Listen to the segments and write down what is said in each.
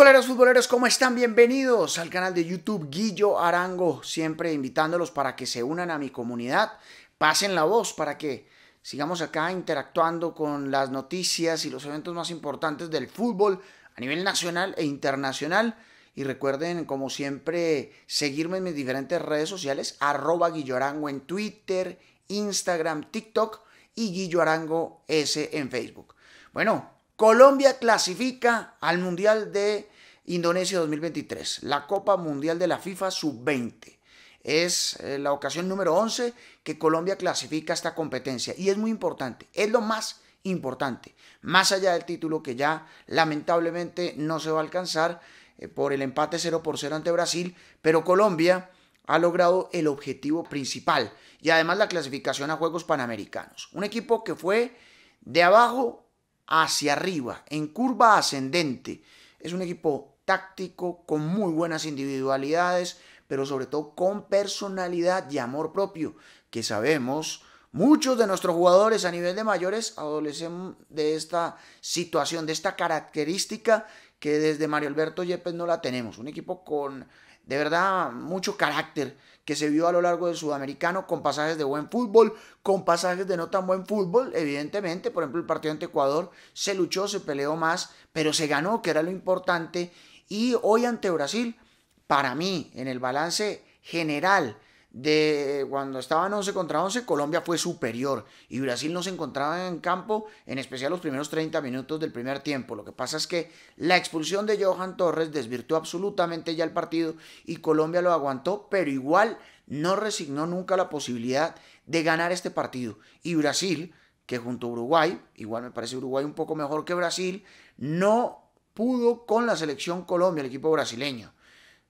Futboleros, futboleros, ¿cómo están? Bienvenidos al canal de YouTube Guillo Arango, siempre invitándolos para que se unan a mi comunidad, pasen la voz para que sigamos acá interactuando con las noticias y los eventos más importantes del fútbol a nivel nacional e internacional. Y recuerden, como siempre, seguirme en mis diferentes redes sociales, arroba Guillo Arango en Twitter, Instagram, TikTok y Guillo Arango S en Facebook. Bueno, Colombia clasifica al Mundial de Indonesia 2023, la Copa Mundial de la FIFA Sub-20. Es eh, la ocasión número 11 que Colombia clasifica esta competencia y es muy importante, es lo más importante, más allá del título que ya lamentablemente no se va a alcanzar eh, por el empate 0 por 0 ante Brasil, pero Colombia ha logrado el objetivo principal y además la clasificación a Juegos Panamericanos. Un equipo que fue de abajo hacia arriba, en curva ascendente. Es un equipo táctico, con muy buenas individualidades, pero sobre todo con personalidad y amor propio, que sabemos Muchos de nuestros jugadores a nivel de mayores adolecen de esta situación, de esta característica que desde Mario Alberto Yepes no la tenemos. Un equipo con de verdad mucho carácter que se vio a lo largo del sudamericano con pasajes de buen fútbol, con pasajes de no tan buen fútbol, evidentemente, por ejemplo el partido ante Ecuador se luchó, se peleó más, pero se ganó, que era lo importante, y hoy ante Brasil, para mí, en el balance general, de cuando estaban 11 contra 11, Colombia fue superior y Brasil no se encontraba en campo, en especial los primeros 30 minutos del primer tiempo. Lo que pasa es que la expulsión de Johan Torres desvirtuó absolutamente ya el partido y Colombia lo aguantó, pero igual no resignó nunca la posibilidad de ganar este partido. Y Brasil, que junto a Uruguay, igual me parece Uruguay un poco mejor que Brasil, no pudo con la selección Colombia, el equipo brasileño.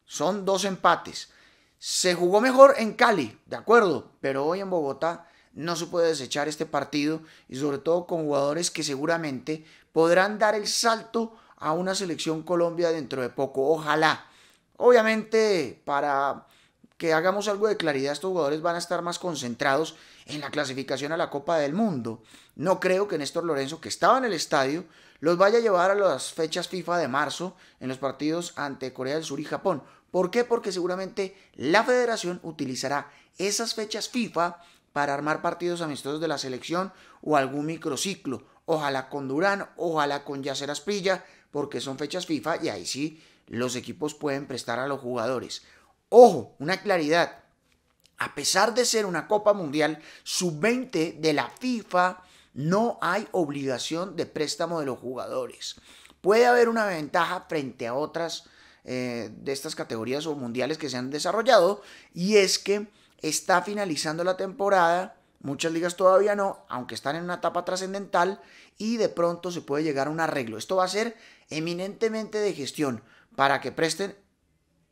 Son dos empates. Se jugó mejor en Cali, de acuerdo, pero hoy en Bogotá no se puede desechar este partido y sobre todo con jugadores que seguramente podrán dar el salto a una selección Colombia dentro de poco, ojalá. Obviamente, para que hagamos algo de claridad, estos jugadores van a estar más concentrados en la clasificación a la Copa del Mundo. No creo que Néstor Lorenzo, que estaba en el estadio, los vaya a llevar a las fechas FIFA de marzo en los partidos ante Corea del Sur y Japón. ¿Por qué? Porque seguramente la federación utilizará esas fechas FIFA para armar partidos amistosos de la selección o algún microciclo. Ojalá con Durán, ojalá con Yacer Asprilla, porque son fechas FIFA y ahí sí los equipos pueden prestar a los jugadores. Ojo, una claridad. A pesar de ser una Copa Mundial sub-20 de la FIFA, no hay obligación de préstamo de los jugadores. Puede haber una ventaja frente a otras eh, de estas categorías o mundiales que se han desarrollado y es que está finalizando la temporada, muchas ligas todavía no, aunque están en una etapa trascendental y de pronto se puede llegar a un arreglo. Esto va a ser eminentemente de gestión para que presten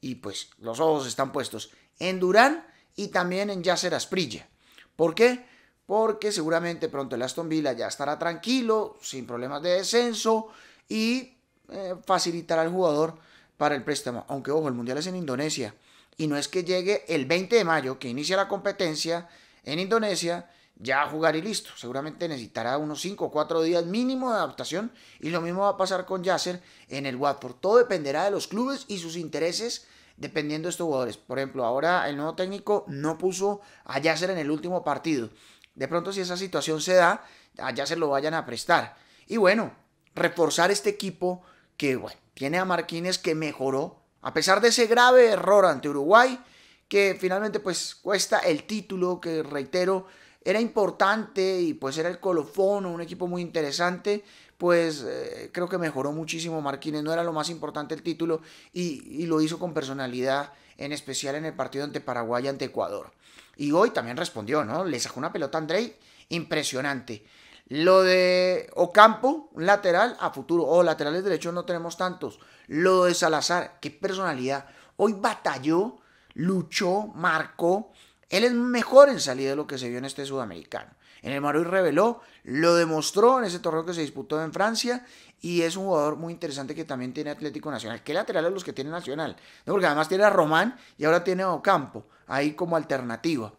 y pues los ojos están puestos en Durán y también en Yacer Asprilla. ¿Por qué? porque seguramente pronto el Aston Villa ya estará tranquilo, sin problemas de descenso y eh, facilitará al jugador para el préstamo. Aunque ojo, el Mundial es en Indonesia y no es que llegue el 20 de mayo que inicia la competencia en Indonesia ya a jugar y listo. Seguramente necesitará unos 5 o 4 días mínimo de adaptación y lo mismo va a pasar con Yasser en el Watford. Todo dependerá de los clubes y sus intereses dependiendo de estos jugadores. Por ejemplo, ahora el nuevo técnico no puso a Yasser en el último partido. De pronto si esa situación se da, allá se lo vayan a prestar. Y bueno, reforzar este equipo que bueno, tiene a Marquines que mejoró, a pesar de ese grave error ante Uruguay, que finalmente pues cuesta el título, que reitero, era importante y pues era el colofón, un equipo muy interesante, pues eh, creo que mejoró muchísimo Marquines, no era lo más importante el título y, lo hizo con personalidad, en especial en el partido ante Paraguay y ante Ecuador. Y hoy también respondió, ¿no? Le sacó una pelota a Andrei, impresionante. Lo de Ocampo, lateral a futuro, o laterales derechos no tenemos tantos. Lo de Salazar, qué personalidad. Hoy batalló, luchó, marcó. Él es mejor en salida de lo que se vio en este sudamericano. En el y reveló, lo demostró en ese torneo que se disputó en Francia y es un jugador muy interesante que también tiene Atlético Nacional. ¿Qué lateral los que tiene Nacional? porque además tiene a Román y ahora tiene a Ocampo ahí como alternativa.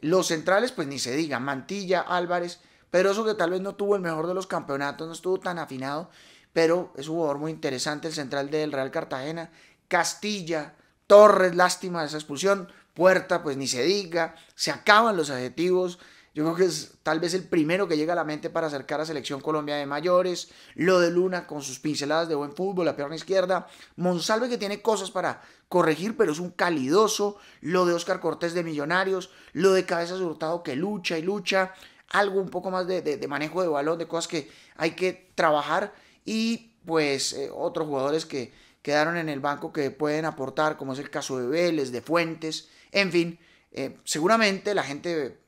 Los centrales, pues ni se diga, Mantilla, Álvarez, pero eso que tal vez no tuvo el mejor de los campeonatos, no estuvo tan afinado, pero es un jugador muy interesante, el central del Real Cartagena, Castilla, Torres, lástima de esa expulsión, Puerta, pues ni se diga, se acaban los adjetivos yo creo que es tal vez el primero que llega a la mente para acercar a Selección Colombia de mayores. Lo de Luna con sus pinceladas de buen fútbol, la pierna izquierda. Monsalve que tiene cosas para corregir, pero es un calidoso. Lo de Oscar Cortés de Millonarios. Lo de Cabezas Hurtado que lucha y lucha. Algo un poco más de, manejo de balón, de cosas que hay que trabajar. Y pues eh, otros jugadores que quedaron en el banco que pueden aportar, como es el caso de Vélez, de Fuentes. En fin, eh, seguramente la gente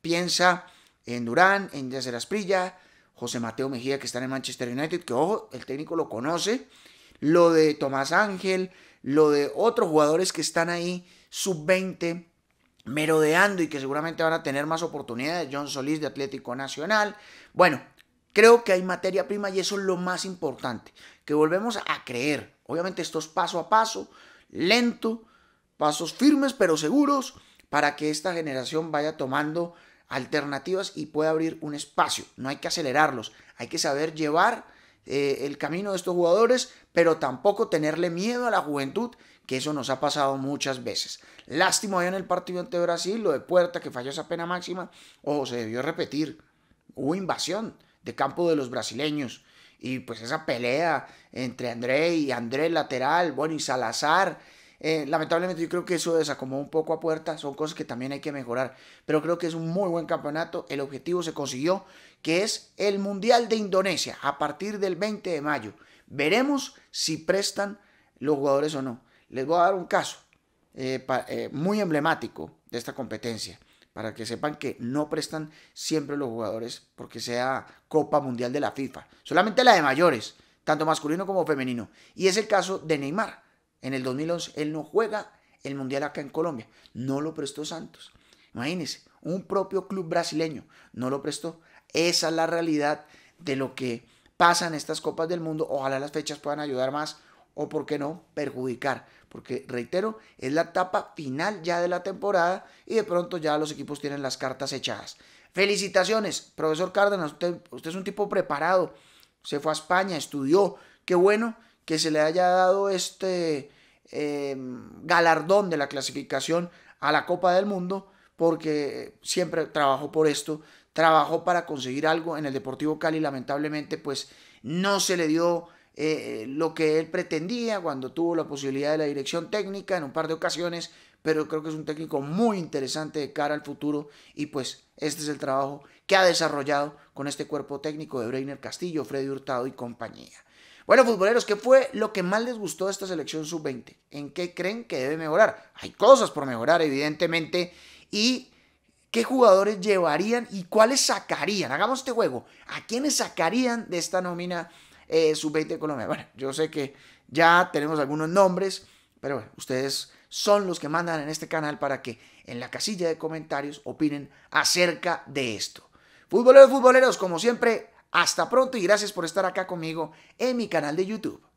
piensa en Durán, en Yacer Asprilla, José Mateo Mejía que están en Manchester United, que ojo, el técnico lo conoce, lo de Tomás Ángel, lo de otros jugadores que están ahí sub-20 merodeando y que seguramente van a tener más oportunidades, John Solís de Atlético Nacional. Bueno, creo que hay materia prima y eso es lo más importante, que volvemos a creer. Obviamente esto es paso a paso, lento, pasos firmes pero seguros para que esta generación vaya tomando alternativas y pueda abrir un espacio. No hay que acelerarlos, hay que saber llevar eh, el camino de estos jugadores, pero tampoco tenerle miedo a la juventud, que eso nos ha pasado muchas veces. Lástimo ya en el partido ante Brasil, lo de Puerta que falló esa pena máxima, o se debió repetir. Hubo invasión de campo de los brasileños. Y pues esa pelea entre André y André lateral, bueno, y Salazar, eh, lamentablemente yo creo que eso desacomodó un poco a puerta, son cosas que también hay que mejorar, pero creo que es un muy buen campeonato, el objetivo se consiguió, que es el Mundial de Indonesia a partir del 20 de mayo. Veremos si prestan los jugadores o no. Les voy a dar un caso eh, eh, muy emblemático de esta competencia, para que sepan que no prestan siempre los jugadores porque sea Copa Mundial de la FIFA, solamente la de mayores, tanto masculino como femenino, y es el caso de Neymar. En el 2011 él no juega el Mundial acá en Colombia. No lo prestó Santos. Imagínense, un propio club brasileño no lo prestó. Esa es la realidad de lo que pasa en estas Copas del Mundo. Ojalá las fechas puedan ayudar más o, por qué no, perjudicar. Porque, reitero, es la etapa final ya de la temporada y de pronto ya los equipos tienen las cartas echadas. Felicitaciones, profesor Cárdenas. Usted, usted es un tipo preparado. Se fue a España, estudió. Qué bueno que se le haya dado este em, galardón de la clasificación a la Copa del Mundo, porque siempre trabajó por esto, trabajó para conseguir algo en el Deportivo Cali, lamentablemente pues no se le dio eh, lo que él pretendía cuando tuvo la posibilidad de la dirección técnica en un par de ocasiones, pero creo que es un técnico muy interesante de cara al futuro y pues este es el trabajo que ha desarrollado con este cuerpo técnico de Breiner Castillo, Freddy Hurtado y compañía. Bueno, futboleros, ¿qué fue lo que más les gustó de esta selección sub-20? ¿En qué creen que debe mejorar? Hay cosas por mejorar, evidentemente. ¿Y qué jugadores llevarían y cuáles sacarían? Hagamos este juego. ¿A quiénes sacarían de esta nómina eh, sub-20 de Colombia? Bueno, yo sé que ya tenemos algunos nombres, pero ustedes son los que mandan en este canal para que en la casilla de comentarios opinen acerca de esto. Futboleros, futboleros, como siempre, hasta pronto y gracias por estar acá conmigo en mi canal de YouTube.